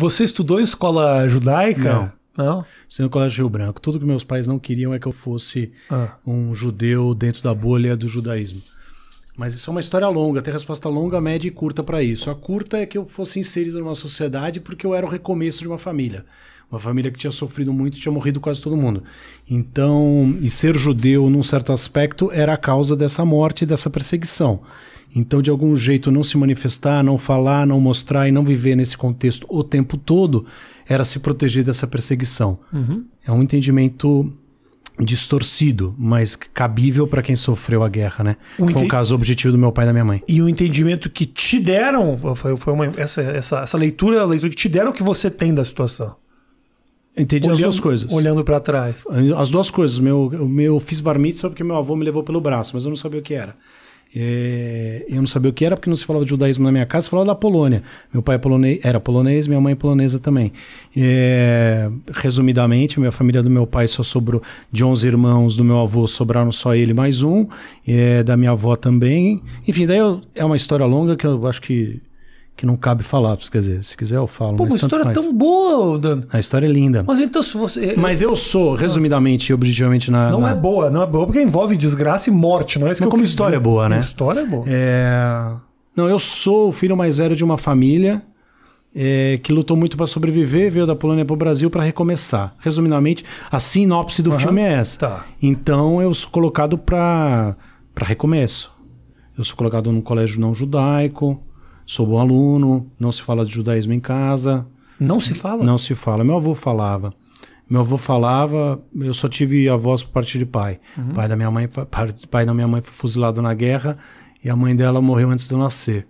Você estudou em escola judaica? Não. Não? Estudei no Colégio Rio Branco. Tudo que meus pais não queriam é que eu fosse ah. um judeu dentro da bolha do judaísmo. Mas isso é uma história longa, tem resposta longa, média e curta para isso. A curta é que eu fosse inserido numa sociedade porque eu era o recomeço de uma família. Uma família que tinha sofrido muito, tinha morrido quase todo mundo. Então, e ser judeu, num certo aspecto, era a causa dessa morte e dessa perseguição. Então, de algum jeito, não se manifestar, não falar, não mostrar e não viver nesse contexto o tempo todo era se proteger dessa perseguição. Uhum. É um entendimento distorcido, mas cabível para quem sofreu a guerra, né? O foi o caso objetivo do meu pai e da minha mãe. E o entendimento que te deram, foi, foi uma, essa, essa, essa leitura, a leitura que te deram que você tem da situação. Entendi olhando, as duas coisas. Olhando para trás. As duas coisas. Meu, meu, eu fiz bar mitzvah porque meu avô me levou pelo braço, mas eu não sabia o que era. É, eu não sabia o que era, porque não se falava de judaísmo na minha casa, se falava da Polônia. Meu pai é polonês, era polonês, minha mãe é polonesa também. É, resumidamente, minha família do meu pai só sobrou de 11 irmãos, do meu avô sobraram só ele mais um, é, da minha avó também. Enfim, daí eu, é uma história longa que eu acho que que não cabe falar. Quer dizer, se quiser eu falo. Pô, mas uma história é faz. tão boa, Dan. A história é linda. Mas então se você. Mas eu sou, ah. resumidamente e objetivamente, na. Não na... é boa, não é boa, porque envolve desgraça e morte, não é isso mas que como eu história dizer. É boa, né? história é boa. É... Não, eu sou o filho mais velho de uma família. É, que lutou muito para sobreviver, veio da Polônia para o Brasil para recomeçar. Resumidamente, a sinopse do uhum. filme é essa. Tá. Então eu sou colocado para recomeço. Eu sou colocado num colégio não judaico, sou bom aluno, não se fala de judaísmo em casa. Não se fala? Não se fala. Meu avô falava. Meu avô falava, eu só tive avós por parte de pai. Uhum. Pai da minha mãe, pai, pai da minha mãe foi fuzilado na guerra e a mãe dela morreu antes de eu nascer.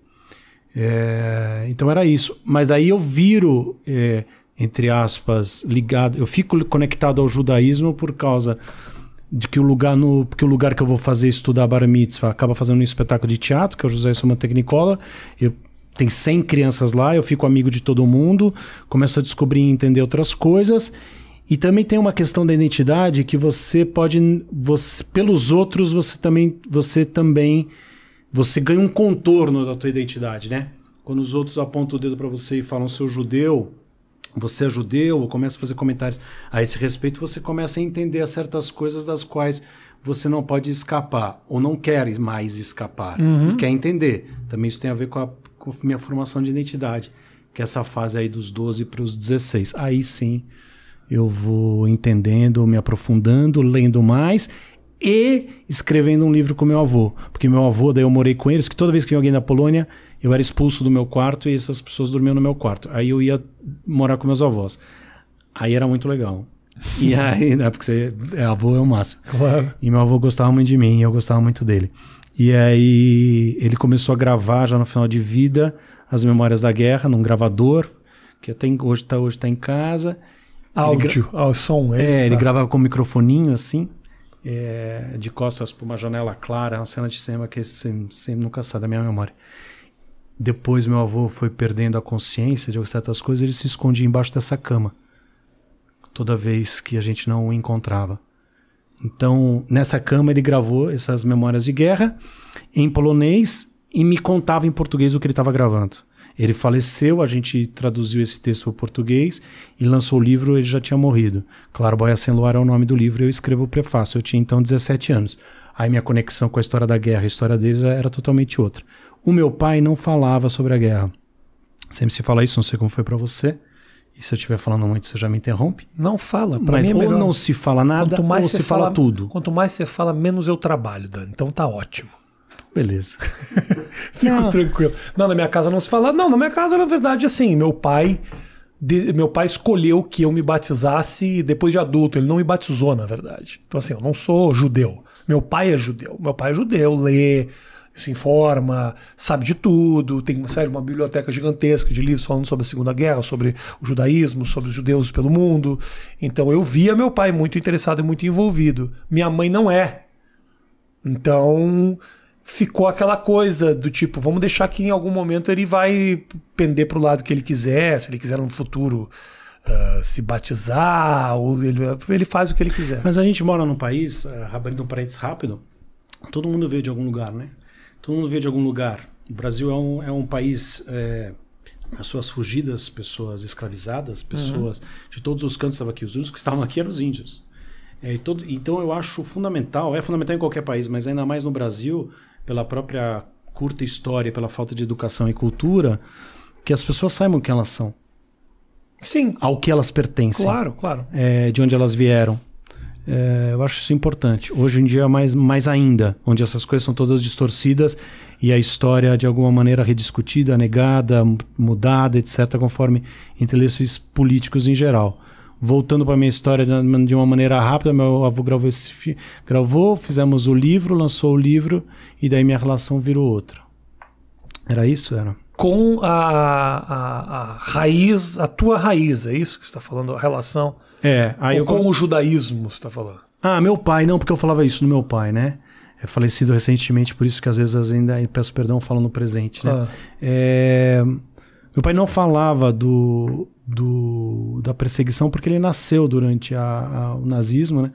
É, então era isso. Mas daí eu viro, é, entre aspas, ligado, eu fico conectado ao judaísmo por causa de que o lugar no porque o lugar que eu vou fazer estudar bar mitzvah acaba fazendo um espetáculo de teatro que é o José Soma Technicola eu tem 100 crianças lá, eu fico amigo de todo mundo, começo a descobrir e entender outras coisas. E também tem uma questão da identidade que você pode, você, pelos outros, você também, você também, você ganha um contorno da tua identidade, né? Quando os outros apontam o dedo para você e falam seu judeu, você é judeu, ou começa a fazer comentários a esse respeito, você começa a entender certas coisas das quais você não pode escapar ou não quer mais escapar, uhum. quer entender. Também isso tem a ver com a minha formação de identidade, que é essa fase aí dos 12 para os 16. Aí sim eu vou entendendo, me aprofundando, lendo mais e escrevendo um livro com meu avô. Porque meu avô, daí eu morei com eles, que toda vez que vinha alguém da Polônia, eu era expulso do meu quarto e essas pessoas dormiam no meu quarto. Aí eu ia morar com meus avós. Aí era muito legal. E aí, né, porque você, é, avô é o máximo. Claro. E meu avô gostava muito de mim e eu gostava muito dele. E aí ele começou a gravar já no final de vida as memórias da guerra num gravador, que até hoje está hoje tá em casa. Áudio, gra... ao som. É, é ele gravava com um microfoninho assim, é, de costas para uma janela clara, uma cena de cinema que sempre nunca sai da minha memória. Depois meu avô foi perdendo a consciência de certas coisas, ele se escondia embaixo dessa cama. Toda vez que a gente não o encontrava. Então, nessa cama ele gravou essas memórias de guerra em polonês e me contava em português o que ele estava gravando. Ele faleceu, a gente traduziu esse texto para português e lançou o livro, ele já tinha morrido. Claro, Claraboia Sem Luar é o nome do livro, eu escrevo o prefácio. Eu tinha então 17 anos. Aí minha conexão com a história da guerra, a história deles era totalmente outra. O meu pai não falava sobre a guerra. Sempre se fala isso, não sei como foi para você. E se eu estiver falando muito, você já me interrompe? Não fala. Pra Mas mim é ou não se fala nada, mais ou se fala, fala, tudo. Quanto mais você fala, menos eu trabalho, Dani. Então tá ótimo. Beleza. Fico não. tranquilo. Não, na minha casa não se fala. Não, na minha casa, na verdade, assim, meu pai. De, meu pai escolheu que eu me batizasse depois de adulto. Ele não me batizou, na verdade. Então, assim, eu não sou judeu. Meu pai é judeu. Meu pai é judeu, lê, se informa, sabe de tudo, tem uma série, uma biblioteca gigantesca de livros falando sobre a Segunda Guerra, sobre o judaísmo, sobre os judeus pelo mundo. Então eu via meu pai muito interessado e muito envolvido. Minha mãe não é. Então ficou aquela coisa do tipo, vamos deixar que em algum momento ele vai pender para o lado que ele quiser, se ele quiser no futuro uh, se batizar, ou ele, ele faz o que ele quiser. Mas a gente mora num país, uh, abrindo um parênteses rápido, todo mundo veio de algum lugar, né? todo mundo veio de algum lugar. O Brasil é um, é um país. É, suas fugidas, pessoas escravizadas, uhum. pessoas uhum. de todos os cantos estavam aqui. Os únicos que estavam aqui eram os índios. É, todo, então eu acho fundamental, é fundamental em qualquer país, mas ainda mais no Brasil, pela própria curta história, pela falta de educação e cultura, que as pessoas saibam quem elas são. Sim. Ao que elas pertencem. Claro, claro. É, de onde elas vieram. É, eu acho isso importante. Hoje em dia, é mais, mais ainda, onde essas coisas são todas distorcidas e a história, de alguma maneira, rediscutida, negada, mudada, etc., conforme interesses políticos em geral. Voltando para a minha história de uma maneira rápida, meu avô gravou, esse, gravou, fizemos o livro, lançou o livro, e daí minha relação virou outra. Era isso? Era com a, a, a, raiz, a tua raiz, é isso que você está falando, a relação é, aí com, eu... o judaísmo, você está falando. Ah, meu pai, não, porque eu falava isso no meu pai, né? É falecido recentemente, por isso que às vezes ainda peço perdão, falo no presente, né? Ah. É... meu pai não falava do, do, da perseguição porque ele nasceu durante a, a, o nazismo, né?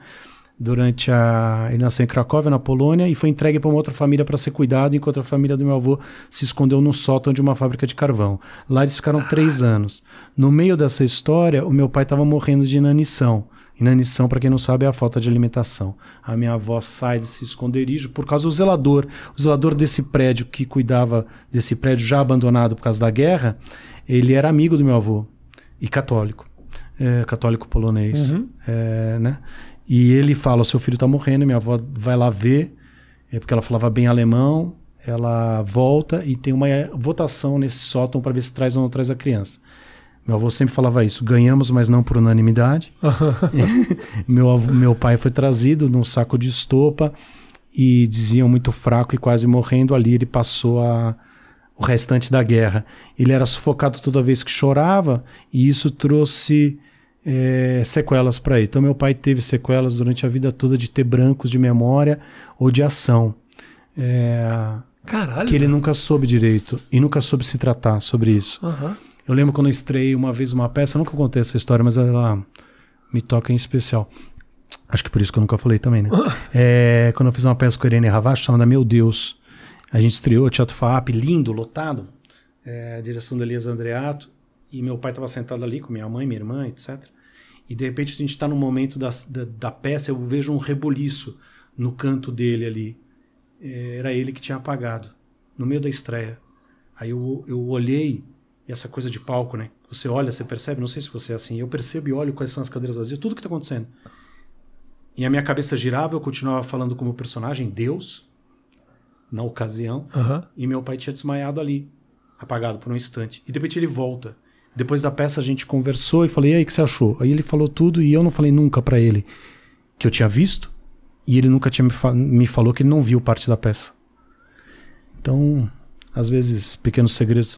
durante a. Ele nasceu em Cracóvia, na Polônia, e foi entregue para uma outra família para ser cuidado, enquanto a família do meu avô se escondeu num sótão de uma fábrica de carvão. Lá eles ficaram ah. três anos. No meio dessa história, o meu pai estava morrendo de inanição. Inanição, para quem não sabe, é a falta de alimentação. A minha avó sai desse esconderijo por causa do zelador. O zelador desse prédio que cuidava desse prédio já abandonado por causa da guerra, ele era amigo do meu avô e católico. É, católico polonês, uhum. é, né? E ele fala: seu filho está morrendo, minha avó vai lá ver, é porque ela falava bem alemão. Ela volta e tem uma eh, votação nesse sótão para ver se traz ou não traz a criança. Meu avô sempre falava isso: ganhamos, mas não por unanimidade. meu, avô, meu pai foi trazido num saco de estopa e diziam muito fraco e quase morrendo. Ali ele passou a, o restante da guerra. Ele era sufocado toda vez que chorava e isso trouxe é, sequelas para ele. Então, meu pai teve sequelas durante a vida toda de ter brancos de memória ou de ação. É, Caralho. Que ele nunca soube direito e nunca soube se tratar sobre isso. Uhum. Eu lembro quando eu estrei uma vez uma peça, nunca contei essa história, mas ela me toca em especial. Acho que por isso que eu nunca falei também, né? É, quando eu fiz uma peça com a Irene Ravache, chamada Meu Deus. A gente estreou, Teatro FAP, lindo, lotado. É, direção do Elias Andreato. E meu pai estava sentado ali com minha mãe, minha irmã, etc. E de repente a gente está no momento da, da, da, peça, eu vejo um reboliço no canto dele ali. É, era ele que tinha apagado, no meio da estreia. Aí eu, eu olhei, e essa coisa de palco, né? Você olha, você percebe, não sei se você é assim, eu percebo e olho quais são as cadeiras vazias, tudo que está acontecendo. E a minha cabeça girava, eu continuava falando como personagem, Deus, na ocasião, uhum. e meu pai tinha desmaiado ali, apagado por um instante. E de repente ele volta. Depois da peça a gente conversou e falei: "E aí, o que você achou?". Aí ele falou tudo e eu não falei nunca para ele que eu tinha visto e ele nunca tinha me, fa me falou que ele não viu parte da peça. Então, às vezes, pequenos segredos